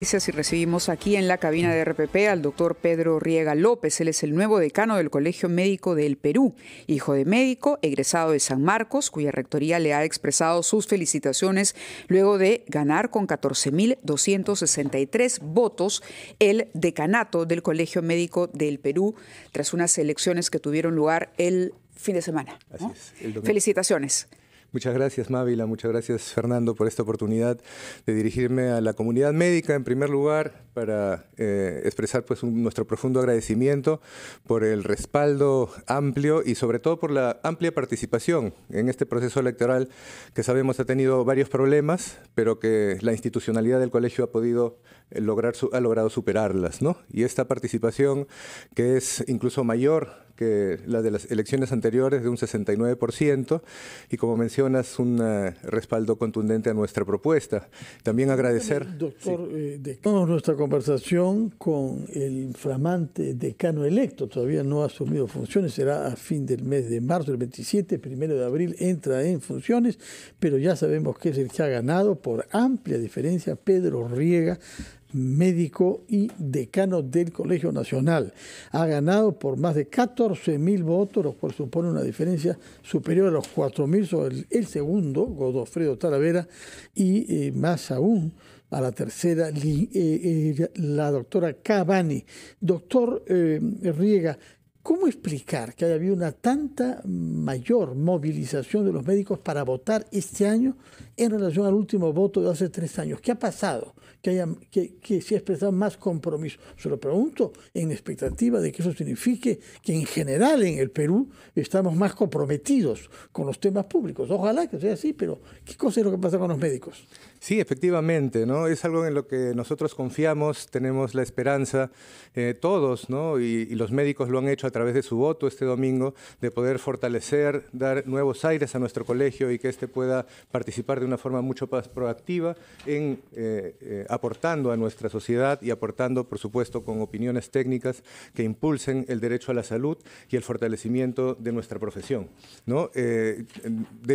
y recibimos aquí en la cabina de RPP al doctor Pedro Riega López. Él es el nuevo decano del Colegio Médico del Perú, hijo de médico, egresado de San Marcos, cuya rectoría le ha expresado sus felicitaciones luego de ganar con 14.263 votos el decanato del Colegio Médico del Perú tras unas elecciones que tuvieron lugar el fin de semana. Felicitaciones. Muchas gracias, Mávila. Muchas gracias, Fernando, por esta oportunidad de dirigirme a la comunidad médica, en primer lugar, para eh, expresar pues, nuestro profundo agradecimiento por el respaldo amplio y, sobre todo, por la amplia participación en este proceso electoral que sabemos ha tenido varios problemas, pero que la institucionalidad del colegio ha podido eh, lograr, ha logrado superarlas. ¿no? Y esta participación, que es incluso mayor que la de las elecciones anteriores de un 69% y como mencionas un eh, respaldo contundente a nuestra propuesta. También agradecer... Doctor, sí. Eh, nuestra conversación con el flamante decano electo, todavía no ha asumido funciones, será a fin del mes de marzo, el 27, primero de abril entra en funciones, pero ya sabemos que es el que ha ganado por amplia diferencia Pedro Riega médico y decano del Colegio Nacional. Ha ganado por más de 14.000 votos, lo cual supone una diferencia superior a los 4.000 sobre el, segundo, Godofredo Talavera, y eh, más aún a la tercera, eh, eh, la doctora Cavani. Doctor Riega, ¿Cómo explicar que haya habido una tanta mayor movilización de los médicos para votar este año en relación al último voto de hace tres años? ¿Qué ha pasado? Que, que, se ha expresado más compromiso. Se lo pregunto en expectativa de que eso signifique que en general en el Perú estamos más comprometidos con los temas públicos. Ojalá que sea así, pero ¿qué cosa es lo que pasa con los médicos? Sí, efectivamente, ¿no? Es algo en lo que nosotros confiamos, tenemos la esperanza, eh, todos, ¿no? Y, los médicos lo han hecho a través de su voto este domingo, de poder fortalecer, dar nuevos aires a nuestro colegio y que éste pueda participar de una forma mucho más proactiva en eh, eh, aportando a nuestra sociedad y aportando, por supuesto, con opiniones técnicas que impulsen el derecho a la salud y el fortalecimiento de nuestra profesión, ¿no? de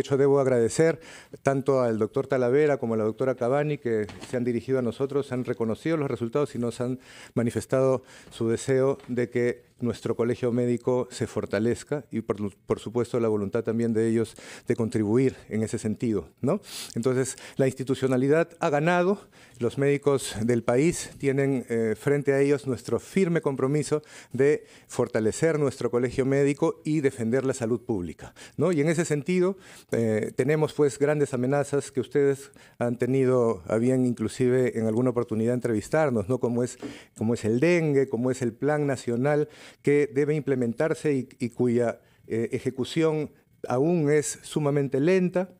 hecho, debo agradecer tanto al doctor Talavera como a la doctora doctora Cavani, que se han dirigido a nosotros, han reconocido los resultados y nos han manifestado su deseo de que nuestro colegio médico se fortalezca y por, supuesto la voluntad también de ellos de contribuir en ese sentido. ¿no? Entonces la institucionalidad ha ganado, los médicos del país tienen eh, frente a ellos nuestro firme compromiso de fortalecer nuestro colegio médico y defender la salud pública. ¿no? Y en ese sentido eh, tenemos pues grandes amenazas que ustedes han tenido, habían inclusive en alguna oportunidad entrevistarnos, ¿no? como, es, como es el dengue, como es el Plan Nacional que debe implementarse y, cuya eh, ejecución aún es sumamente lenta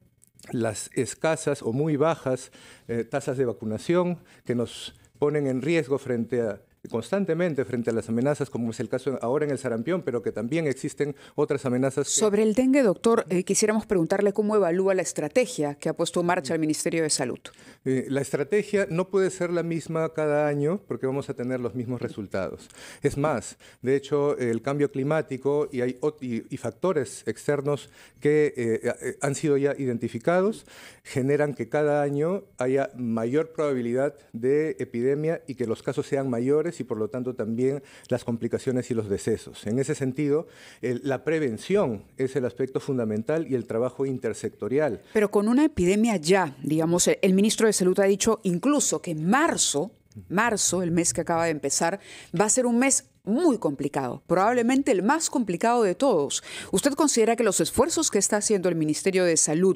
las escasas o muy bajas eh, tasas de vacunación que nos ponen en riesgo frente a constantemente frente a las amenazas, como es el caso ahora en el sarampión, pero que también existen otras amenazas. Sobre el dengue, doctor, eh, quisiéramos preguntarle cómo evalúa la estrategia que ha puesto en marcha el Ministerio de Salud. Eh, la estrategia no puede ser la misma cada año porque vamos a tener los mismos resultados. Es más, de hecho, el cambio climático y, hay, y, factores externos que eh, han sido ya identificados generan que cada año haya mayor probabilidad de epidemia y que los casos sean mayores y por lo tanto también las complicaciones y los decesos. En ese sentido, la prevención es el aspecto fundamental y el trabajo intersectorial. Pero con una epidemia ya, digamos, el, el ministro de Salud ha dicho incluso que marzo marzo, el mes que acaba de empezar, va a ser un mes muy complicado, probablemente el más complicado de todos. ¿Usted considera que los esfuerzos que está haciendo el Ministerio de Salud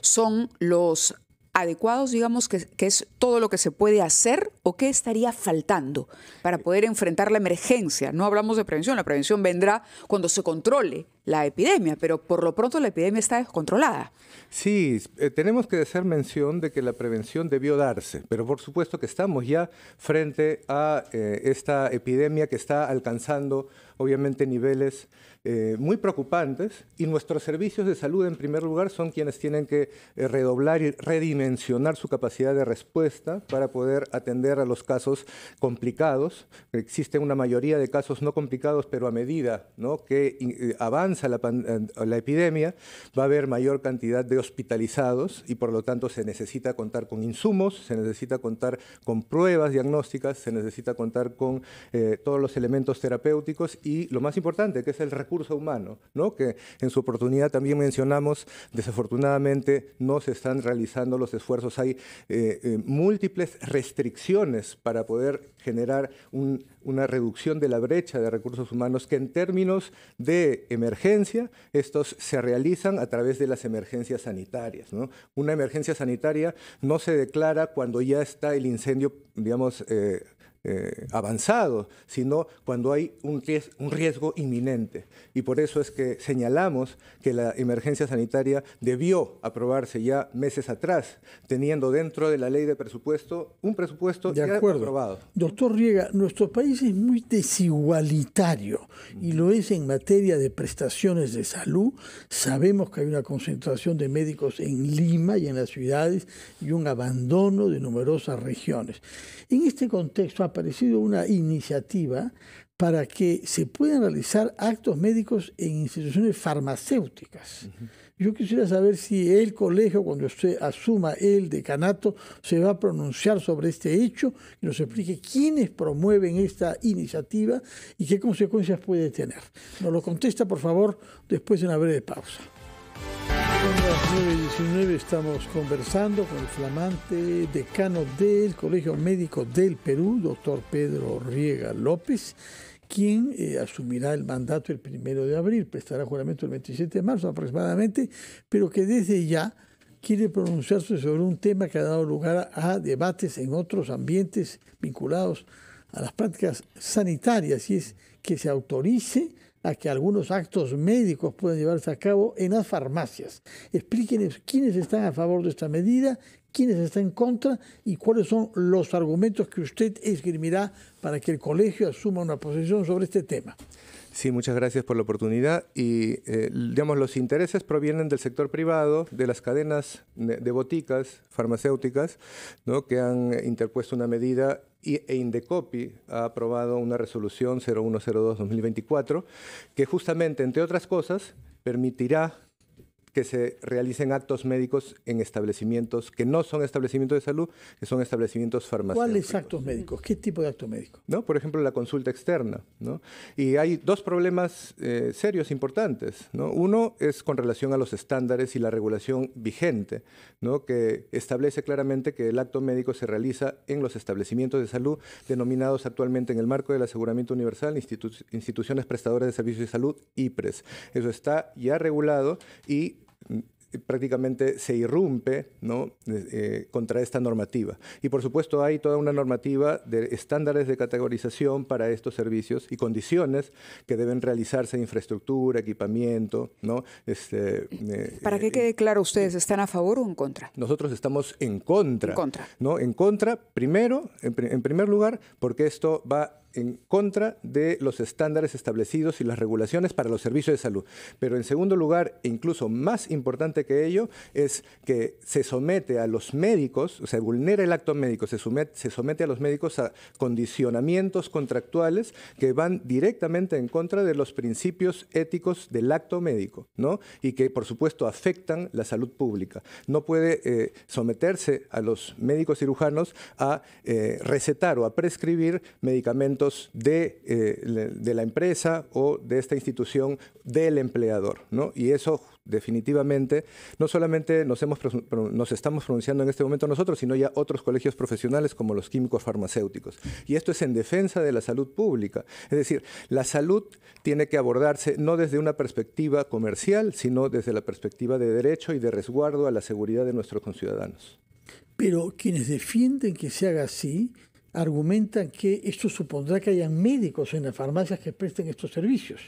son los adecuados, digamos, que, es todo lo que se puede hacer o qué estaría faltando para poder enfrentar la emergencia. No hablamos de prevención, la prevención vendrá cuando se controle la epidemia, pero por lo pronto la epidemia está descontrolada. Sí, eh, tenemos que hacer mención de que la prevención debió darse, pero por supuesto que estamos ya frente a eh, esta epidemia que está alcanzando obviamente niveles eh, muy preocupantes y nuestros servicios de salud en primer lugar son quienes tienen que redoblar y redimensionar su capacidad de respuesta para poder atender a los casos complicados. Existe una mayoría de casos no complicados, pero a medida que avanza a la, epidemia, va a haber mayor cantidad de hospitalizados y por lo tanto se necesita contar con insumos, se necesita contar con pruebas diagnósticas, se necesita contar con eh, todos los elementos terapéuticos y lo más importante, que es el recurso humano, ¿no? que en su oportunidad también mencionamos, desafortunadamente no se están realizando los esfuerzos, hay eh, eh, múltiples restricciones para poder generar un una reducción de la brecha de recursos humanos que en términos de emergencia, estos se realizan a través de las emergencias sanitarias. ¿no? Una emergencia sanitaria no se declara cuando ya está el incendio, digamos, eh, eh, avanzado, sino cuando hay un riesgo, inminente. Y por eso es que señalamos que la emergencia sanitaria debió aprobarse ya meses atrás, teniendo dentro de la ley de presupuesto un presupuesto de ya acuerdo. aprobado. Doctor Riega, nuestro país es muy desigualitario y lo es en materia de prestaciones de salud. Sabemos que hay una concentración de médicos en Lima y en las ciudades y un abandono de numerosas regiones. En este contexto, aparecido una iniciativa para que se puedan realizar actos médicos en instituciones farmacéuticas. Yo quisiera saber si el colegio, cuando usted asuma el decanato, se va a pronunciar sobre este hecho y nos explique quiénes promueven esta iniciativa y qué consecuencias puede tener. Nos lo contesta, por favor, después de una breve pausa. 9 las estamos conversando con el flamante decano del Colegio Médico del Perú, doctor Pedro Riega López, quien eh, asumirá el mandato el primero de abril, prestará juramento el 27 de marzo aproximadamente, pero que desde ya quiere pronunciarse sobre un tema que ha dado lugar a debates en otros ambientes vinculados a las prácticas sanitarias, y es que se autorice a que algunos actos médicos puedan llevarse a cabo en las farmacias. Explíquenos quiénes están a favor de esta medida, quiénes están en contra y cuáles son los argumentos que usted esgrimirá para que el colegio asuma una posición sobre este tema. Sí, muchas gracias por la oportunidad. Y, eh, digamos, los intereses provienen del sector privado, de las cadenas de boticas farmacéuticas, ¿no? que han interpuesto una medida e Indecopi ha aprobado una resolución 0102-2024 que justamente, entre otras cosas, permitirá que se realicen actos médicos en establecimientos que no son establecimientos de salud, que son establecimientos farmacéuticos. ¿Cuáles actos médicos? ¿Qué tipo de acto médico? ¿No? Por ejemplo, la consulta externa. ¿no? Y hay dos problemas eh, serios importantes. ¿no? Uno es con relación a los estándares y la regulación vigente, ¿no? que establece claramente que el acto médico se realiza en los establecimientos de salud denominados actualmente en el marco del aseguramiento universal instituciones prestadoras de servicios de salud, IPRES. Eso está ya regulado y prácticamente se irrumpe ¿no? Eh, eh, contra esta normativa. Y por supuesto hay toda una normativa de estándares de categorización para estos servicios y condiciones que deben realizarse, infraestructura, equipamiento. ¿no? Este, eh, para que quede claro, ¿ustedes están a favor o en contra? Nosotros estamos en contra. En contra. ¿no? En contra, primero, en primer lugar, porque esto va en contra de los estándares establecidos y las regulaciones para los servicios de salud. Pero en segundo lugar, incluso más importante que ello, es que se somete a los médicos, o sea, vulnera el acto médico, se, somete, a los médicos a condicionamientos contractuales que van directamente en contra de los principios éticos del acto médico, ¿no? Y que, por supuesto, afectan la salud pública. No puede eh, someterse a los médicos cirujanos a eh, recetar o a prescribir medicamentos eh, de, la empresa o de esta institución del empleador. Y eso definitivamente, no solamente nos estamos pronunciando en este momento nosotros, sino ya otros colegios profesionales como los químicos farmacéuticos. Y esto es en defensa de la salud pública. Es decir, la salud tiene que abordarse no desde una perspectiva comercial, sino desde la perspectiva de derecho y de resguardo a la seguridad de nuestros conciudadanos. Pero quienes defienden que se haga así argumentan que esto supondrá que hayan médicos en las farmacias que presten estos servicios.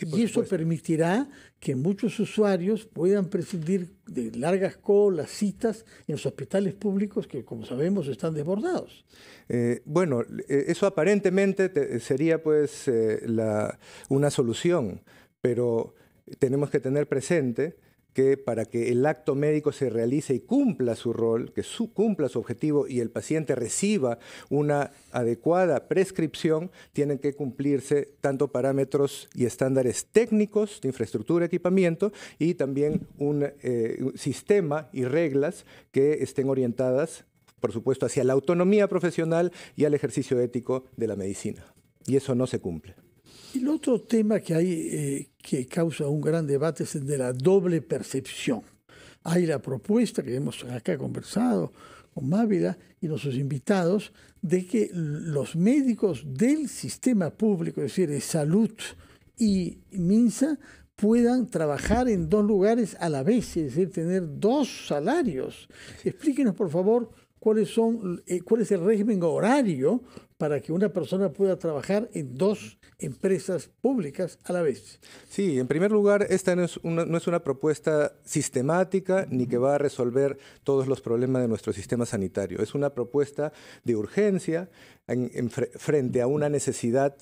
y eso permitirá que muchos usuarios puedan prescindir de largas colas, citas en los hospitales públicos que, como sabemos, están desbordados. Eh, bueno, eh, eso aparentemente sería pues eh, una solución, pero tenemos que tener presente que para que el acto médico se realice y cumpla su rol, que su, cumpla su objetivo y el paciente reciba una adecuada prescripción, tienen que cumplirse tanto parámetros y estándares técnicos de infraestructura, equipamiento y también un, eh, un sistema y reglas que estén orientadas, por supuesto, hacia la autonomía profesional y al ejercicio ético de la medicina. Y eso no se cumple. El otro tema que hay eh, que causa un gran debate es el de la doble percepción. Hay la propuesta que hemos acá conversado con Mávida y nuestros invitados de que los médicos del sistema público, es decir, de salud y MINSA, puedan trabajar en dos lugares a la vez, es decir, tener dos salarios. Explíquenos, por favor, cuáles son, eh, cuál es el régimen horario para que una persona pueda trabajar en dos empresas públicas a la vez. Sí, en primer lugar, esta no es una, propuesta sistemática ni que va a resolver todos los problemas de nuestro sistema sanitario. Es una propuesta de urgencia frente a una necesidad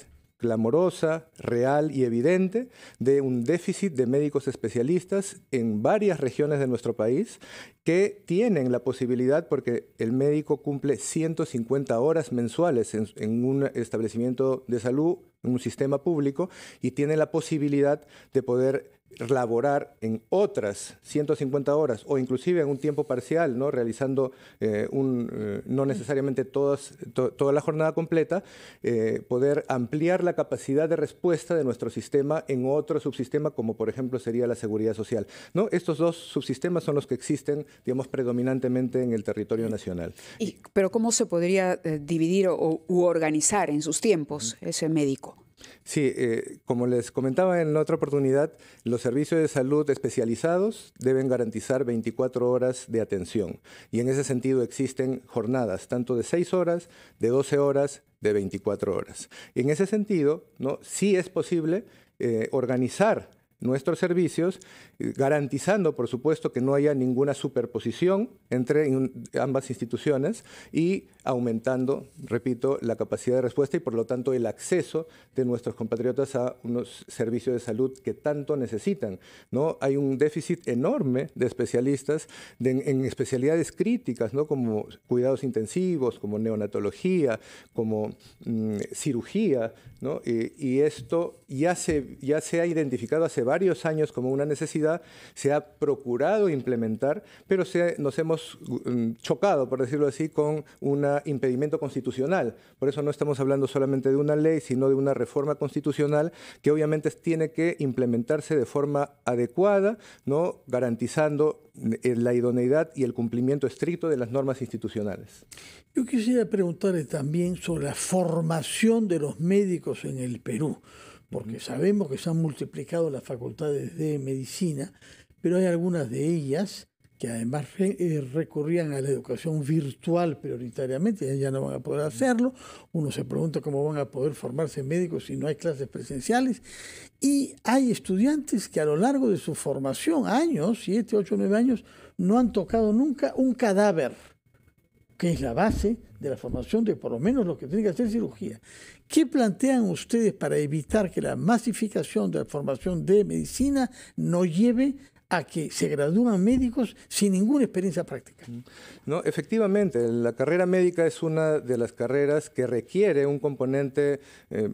clamorosa, real y evidente de un déficit de médicos especialistas en varias regiones de nuestro país que tienen la posibilidad, porque el médico cumple 150 horas mensuales en, en un establecimiento de salud, en un sistema público, y tiene la posibilidad de poder laborar en otras 150 horas o inclusive en un tiempo parcial, ¿no? realizando eh, un, eh, no necesariamente todas, toda la jornada completa, eh, poder ampliar la capacidad de respuesta de nuestro sistema en otro subsistema, como por ejemplo sería la seguridad social. ¿no? Estos dos subsistemas son los que existen, digamos, predominantemente en el territorio nacional. ¿Pero cómo se podría dividir o, u organizar en sus tiempos mm. ese médico? Sí, eh, como les comentaba en la otra oportunidad, los servicios de salud especializados deben garantizar 24 horas de atención y en ese sentido existen jornadas tanto de 6 horas, de 12 horas, de 24 horas. en ese sentido, sí es posible eh, organizar nuestros servicios, eh, garantizando, por supuesto, que no haya ninguna superposición entre ambas instituciones y aumentando, repito, la capacidad de respuesta y por lo tanto el acceso de nuestros compatriotas a unos servicios de salud que tanto necesitan. ¿no? Hay un déficit enorme de especialistas en especialidades críticas, ¿no? como cuidados intensivos, como neonatología, como mm, cirugía, ¿no? y, esto ya se, ya se ha identificado hace varios años como una necesidad, se ha procurado implementar, pero se, nos hemos mm, chocado, por decirlo así, con una impedimento constitucional. Por eso no estamos hablando solamente de una ley, sino de una reforma constitucional que obviamente tiene que implementarse de forma adecuada, ¿no? garantizando eh, la idoneidad y el cumplimiento estricto de las normas institucionales. Yo quisiera preguntarle también sobre la formación de los médicos en el Perú, porque sabemos que se han multiplicado las facultades de medicina, pero hay algunas de ellas que además eh, recurrían a la educación virtual prioritariamente, ya no van a poder hacerlo. Uno se pregunta cómo van a poder formarse médicos si no hay clases presenciales. Y hay estudiantes que a lo largo de su formación, años, siete, ocho, nueve años, no han tocado nunca un cadáver, que es la base de la formación de por lo menos los que tienen que hacer cirugía. ¿Qué plantean ustedes para evitar que la masificación de la formación de medicina no lleve a que se gradúan médicos sin ninguna experiencia práctica. Mm. No, efectivamente, la carrera médica es una de las carreras que requiere un componente eh,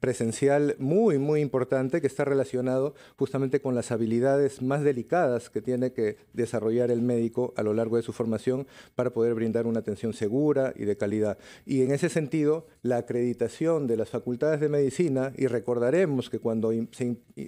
presencial muy, muy importante que está relacionado justamente con las habilidades más delicadas que tiene que desarrollar el médico a lo largo de su formación para poder brindar una atención segura y de calidad. Y en ese sentido, la acreditación de las facultades de medicina, y recordaremos que cuando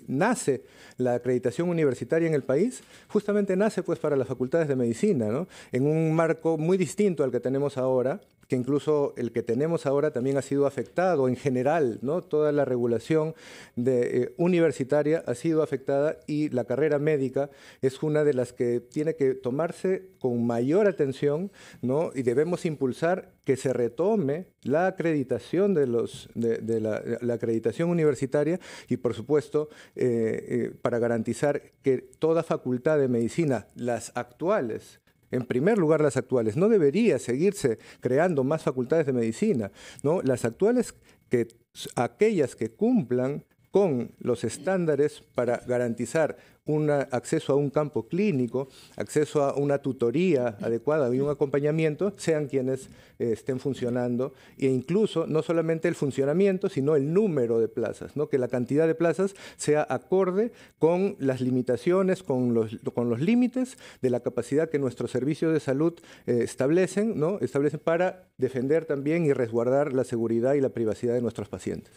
nace la acreditación universitaria en el país, justamente nace pues para las facultades de medicina, ¿no? En un marco muy distinto al que tenemos ahora, que incluso el que tenemos ahora también ha sido afectado en general, ¿no? Toda la regulación de, eh, universitaria ha sido afectada y la carrera médica es una de las que tiene que tomarse con mayor atención, ¿no? Y debemos impulsar que se retome la acreditación de los de, la, acreditación universitaria y por supuesto eh, eh, para garantizar que toda facultad de medicina las actuales en primer lugar, las actuales. No debería seguirse creando más facultades de medicina. ¿no? Las actuales, que, aquellas que cumplan con los estándares para garantizar un acceso a un campo clínico, acceso a una tutoría adecuada y un acompañamiento, sean quienes eh, estén funcionando, e incluso no solamente el funcionamiento, sino el número de plazas, ¿no? que la cantidad de plazas sea acorde con las limitaciones, con los, con los límites de la capacidad que nuestros servicios de salud eh, establecen, ¿no? establecen para defender también y resguardar la seguridad y la privacidad de nuestros pacientes.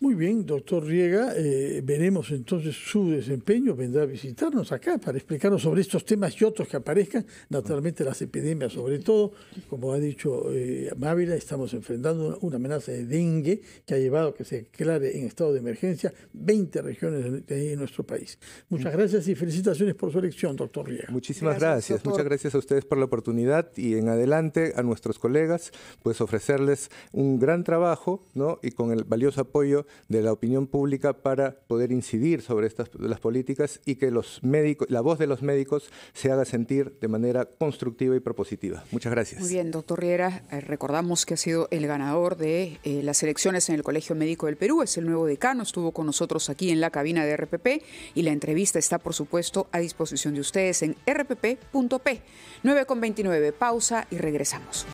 Muy bien, doctor Riega, eh, veremos entonces su desempeño, vendrá visitarnos acá para explicarnos sobre estos temas y otros que aparezcan, naturalmente las epidemias sobre todo, como ha dicho eh, Mávila, estamos enfrentando una, amenaza de dengue que ha llevado a que se declare en estado de emergencia 20 regiones de, nuestro país. Muchas gracias y felicitaciones por su elección, doctor Riega. Muchísimas gracias, muchas gracias a ustedes por la oportunidad y en adelante a nuestros colegas, pues ofrecerles un gran trabajo ¿no? y con el valioso apoyo de la opinión pública para poder incidir sobre estas las políticas y que los médicos, la voz de los médicos se haga sentir de manera constructiva y propositiva. Muchas gracias. Muy bien, doctor Riera, eh, recordamos que ha sido el ganador de eh, las elecciones en el Colegio Médico del Perú, es el nuevo decano, estuvo con nosotros aquí en la cabina de RPP y la entrevista está, por supuesto, a disposición de ustedes en rpp.p. 9.29, pausa y regresamos.